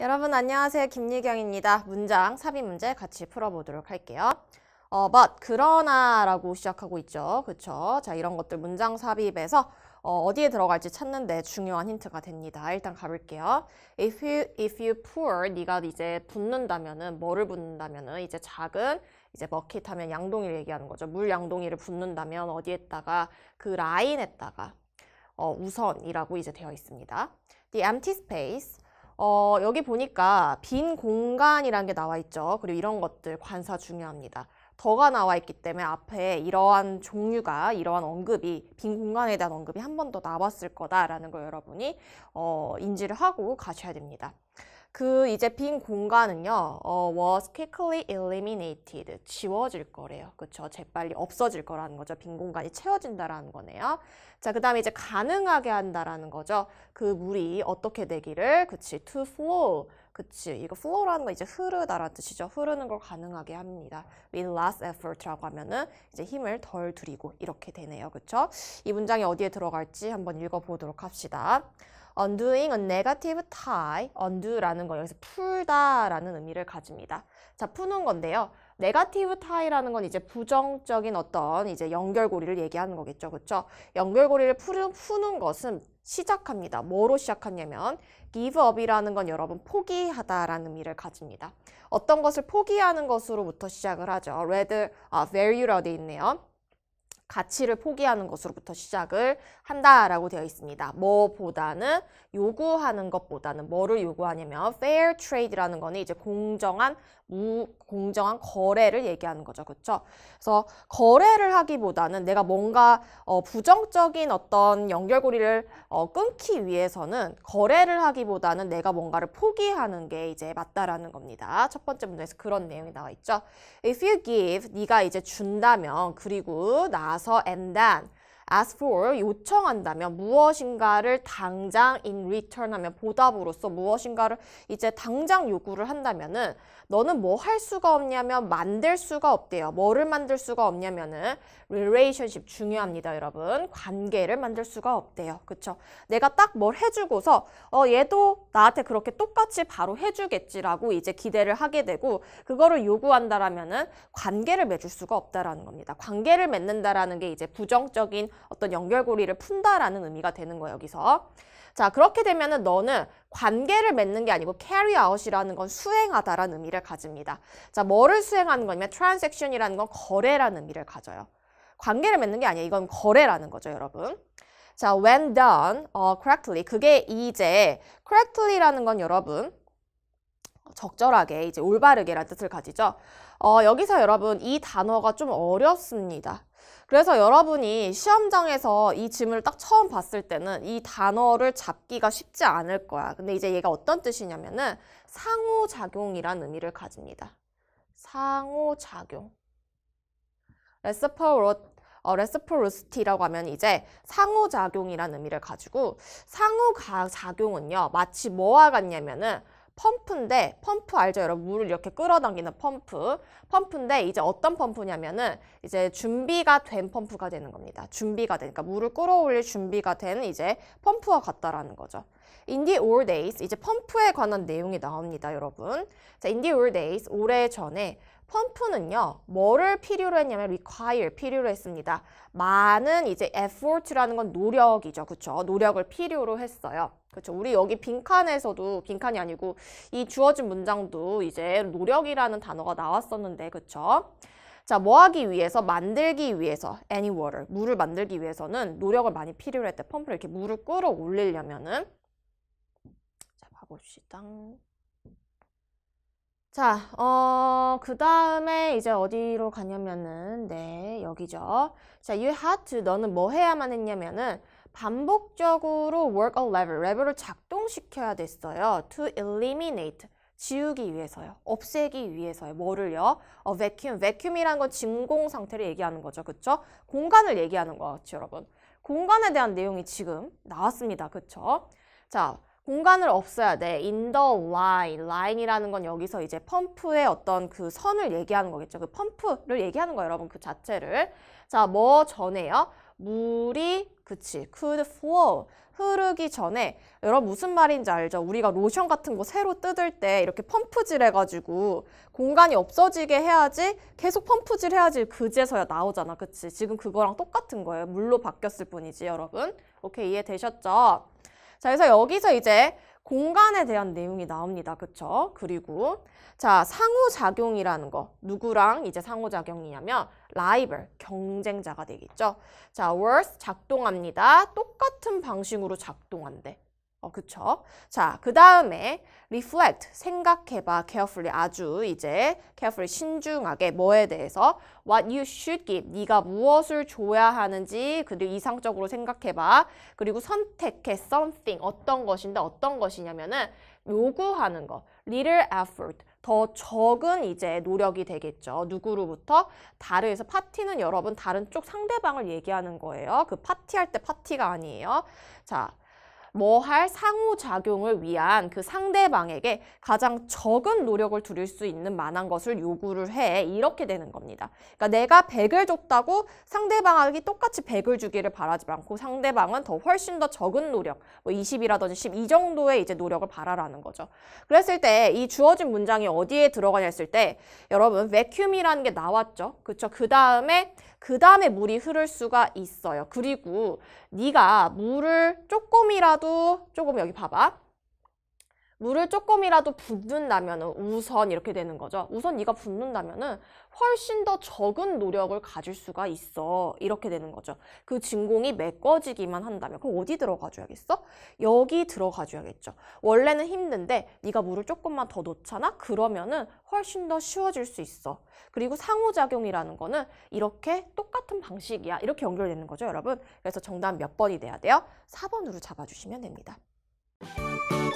여러분 안녕하세요. 김예경입니다. 문장 삽입 문제 같이 풀어보도록 할게요. 어, but 그러나 라고 시작하고 있죠. 그쵸? 자 이런 것들 문장 삽입에서 어, 디에 들어갈지 찾는데 중요한 힌트가 됩니다. 일단 가볼게요. If you, if you pour, 네가 이제 붓는다면은 뭐를 붓는다면은 이제 작은 이제 버킷 하면 양동이를 얘기하는 거죠. 물 양동이를 붓는다면 어디에다가 그 라인에다가 어, 우선이라고 이제 되어 있습니다. The empty space 어, 여기 보니까 빈 공간이라는 게 나와 있죠. 그리고 이런 것들 관사 중요합니다. 더가 나와 있기 때문에 앞에 이러한 종류가 이러한 언급이 빈 공간에 대한 언급이 한 번 더 나왔을 거다라는 걸 여러분이 어, 인지를 하고 가셔야 됩니다. 그 이제 빈 공간은요. 어, was quickly eliminated. 지워질 거래요. 그쵸 재빨리 없어질 거라는 거죠. 빈 공간이 채워진다라는 거네요. 자, 그다음에 이제 가능하게 한다라는 거죠. 그 물이 어떻게 되기를 그치 to flow. 그치 이거 flow라는 거 이제 흐르다라는 뜻이죠. 흐르는 걸 가능하게 합니다. with less effort라고 하면은 이제 힘을 덜 들이고 이렇게 되네요. 그쵸이 문장이 어디에 들어갈지 한번 읽어 보도록 합시다. undoing a negative tie, undo라는 건 여기서 풀다라는 의미를 가집니다. 자, 푸는 건데요. 네가티브 타이라는 건 이제 부정적인 어떤 이제 연결고리를 얘기하는 거겠죠. 그렇죠? 연결고리를 푸는, 푸는 것은 시작합니다. 뭐로 시작하냐면 give up이라는 건 여러분 포기하다라는 의미를 가집니다. 어떤 것을 포기하는 것으로부터 시작을 하죠. r a e r 아, value라고 돼 있네요. 가치를 포기하는 것으로부터 시작을 한다라고 되어 있습니다. 뭐보다는 요구하는 것보다는 뭐를 요구하냐면 fair trade라는 거는 이제 공정한 무 공정한 거래를 얘기하는 거죠. 그렇죠? 그래서 거래를 하기보다는 내가 뭔가 어, 부정적인 어떤 연결고리를 어, 끊기 위해서는 거래를 하기보다는 내가 뭔가를 포기하는 게 이제 맞다라는 겁니다. 첫 번째 문제에서 그런 내용이 나와 있죠. If you give 네가 이제 준다면 그리고 나 나서 and then ask for 요청한다면 무엇인가를 당장 in return 하면 보답으로써 무엇인가를 이제 당장 요구를 한다면은 너는 뭐 할 수가 없냐면 만들 수가 없대요. 뭐를 만들 수가 없냐면은 relationship 중요합니다, 여러분. 관계를 만들 수가 없대요. 그렇죠 내가 딱 뭘 해주고서 어 얘도 나한테 그렇게 똑같이 바로 해주겠지라고 이제 기대를 하게 되고 그거를 요구한다라면은 관계를 맺을 수가 없다라는 겁니다. 관계를 맺는다라는 게 이제 부정적인 어떤 연결고리를 푼다라는 의미가 되는 거예요, 여기서. 자, 그렇게 되면은 너는 관계를 맺는 게 아니고 carry out이라는 건 수행하다라는 의미를 가집니다. 자, 뭐를 수행하는 거냐면 transaction이라는 건 거래라는 의미를 가져요. 관계를 맺는 게 아니에요. 이건 거래라는 거죠, 여러분. 자, when done 어, correctly. 그게 이제 correctly라는 건 여러분 적절하게 이제 올바르게라는 뜻을 가지죠. 어, 여기서 여러분 이 단어가 좀 어렵습니다. 그래서 여러분이 시험장에서 이 지문을 딱 처음 봤을 때는 이 단어를 잡기가 쉽지 않을 거야. 근데 이제 얘가 어떤 뜻이냐면은 상호작용이라는 의미를 가집니다. 상호작용. 레스퍼로 어, 레스포로스티라고 하면 이제 상호작용이라는 의미를 가지고 상호작용은요 마치 뭐와 같냐면은 펌프인데 펌프 알죠 여러분 물을 이렇게 끌어당기는 펌프 펌프인데 이제 어떤 펌프냐면은 이제 준비가 된 펌프가 되는 겁니다 준비가 되니까 그러니까 물을 끌어올릴 준비가 된 이제 펌프와 같다라는 거죠 In the old days, 이제 펌프에 관한 내용이 나옵니다, 여러분. 자, in the old days, 오래전에 펌프는요, 뭐를 필요로 했냐면 require, 필요로 했습니다. 많은 이제 effort라는 건 노력이죠, 그쵸? 노력을 필요로 했어요. 그렇죠. 우리 여기 빈칸에서도 빈칸이 아니고 이 주어진 문장도 이제 노력이라는 단어가 나왔었는데 그렇죠. 자, 뭐 하기 위해서 만들기 위해서 any water 물을 만들기 위해서는 노력을 많이 필요로 했대. 펌프를 이렇게 물을 끌어올리려면은 가봅시다. 자, 어, 그 다음에 이제 어디로 가냐면은, 네, 여기죠. 자, you had to, 너는 뭐 해야만 했냐면은, 반복적으로 work a lever, lever를 작동시켜야 됐어요. to eliminate, 지우기 위해서요. 없애기 위해서요. 뭐를요? 어, vacuum, vacuum이란 건 진공 상태를 얘기하는 거죠. 그쵸? 공간을 얘기하는 거죠, 여러분. 공간에 대한 내용이 지금 나왔습니다. 그쵸? 자, 공간을 없애야 돼. in the line. line이라는 건 여기서 이제 펌프의 어떤 그 선을 얘기하는 거겠죠. 그 펌프를 얘기하는 거예요, 여러분. 그 자체를. 자, 뭐 전에요? 물이 그치 could flow 흐르기 전에 여러분 무슨 말인지 알죠? 우리가 로션 같은 거 새로 뜯을 때 이렇게 펌프질 해가지고 공간이 없어지게 해야지 계속 펌프질 해야지 그제서야 나오잖아 그치 지금 그거랑 똑같은 거예요 물로 바뀌었을 뿐이지 여러분 오케이 이해되셨죠? 자, 그래서 여기서 이제 공간에 대한 내용이 나옵니다. 그쵸? 그리고 자 상호작용이라는 거 누구랑 이제 상호작용이냐면 라이벌, 경쟁자가 되겠죠. 자, worth 작동합니다. 똑같은 방식으로 작동한대. 어, 그쵸? 자, 그 다음에 reflect, 생각해봐, carefully, 아주 이제 carefully, 신중하게 뭐에 대해서 what you should give, 네가 무엇을 줘야 하는지 그리고 이상적으로 생각해봐. 그리고 선택해, something, 어떤 것인데 어떤 것이냐면은 요구하는 거, little effort, 더 적은 이제 노력이 되겠죠. 누구로부터? 다르에서 파티는 여러분 다른 쪽 상대방을 얘기하는 거예요. 그 파티할 때 파티가 아니에요. 자, 뭐할 상호작용을 위한 그 상대방에게 가장 적은 노력을 드릴 수 있는 만한 것을 요구를 해 이렇게 되는 겁니다. 그러니까 내가 100을 줬다고 상대방에게 똑같이 100을 주기를 바라지 않고 상대방은 더 훨씬 더 적은 노력 뭐 20이라든지 10이 정도의 이제 노력을 바라라는 거죠. 그랬을 때 이 주어진 문장이 어디에 들어가냐 했을 때 여러분 vacuum이라는 게 나왔죠. 그렇죠. 그 다음에 그 다음에 물이 흐를 수가 있어요. 그리고 네가 물을 조금이라도 조금 여기 봐봐. 물을 조금이라도 붓는다면 우선 이렇게 되는 거죠. 우선 네가 붓는다면 훨씬 더 적은 노력을 가질 수가 있어. 이렇게 되는 거죠. 그 진공이 메꿔지기만 한다면 그럼 어디 들어가줘야겠어? 여기 들어가줘야겠죠. 원래는 힘든데 네가 물을 조금만 더 넣잖아? 그러면은 훨씬 더 쉬워질 수 있어. 그리고 상호작용이라는 거는 이렇게 똑같은 방식이야. 이렇게 연결되는 거죠, 여러분. 그래서 정답 몇 번이 돼야 돼요? 4번으로 잡아주시면 됩니다.